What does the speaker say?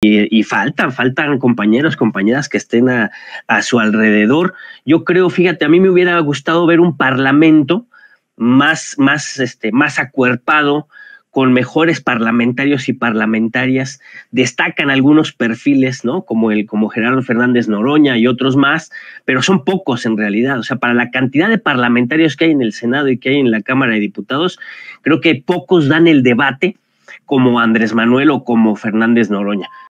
y, faltan, faltan compañeros, compañeras que estén a, su alrededor. Yo creo, fíjate, a mí me hubiera gustado ver un parlamento más, más, este, más acuerpado, con mejores parlamentarios y parlamentarias. Destacan algunos perfiles, ¿no? Como el como Gerardo Fernández Noroña y otros más, pero son pocos en realidad. O sea, para la cantidad de parlamentarios que hay en el Senado y que hay en la Cámara de Diputados, creo que pocos dan el debate como Andrés Manuel o como Fernández Noroña.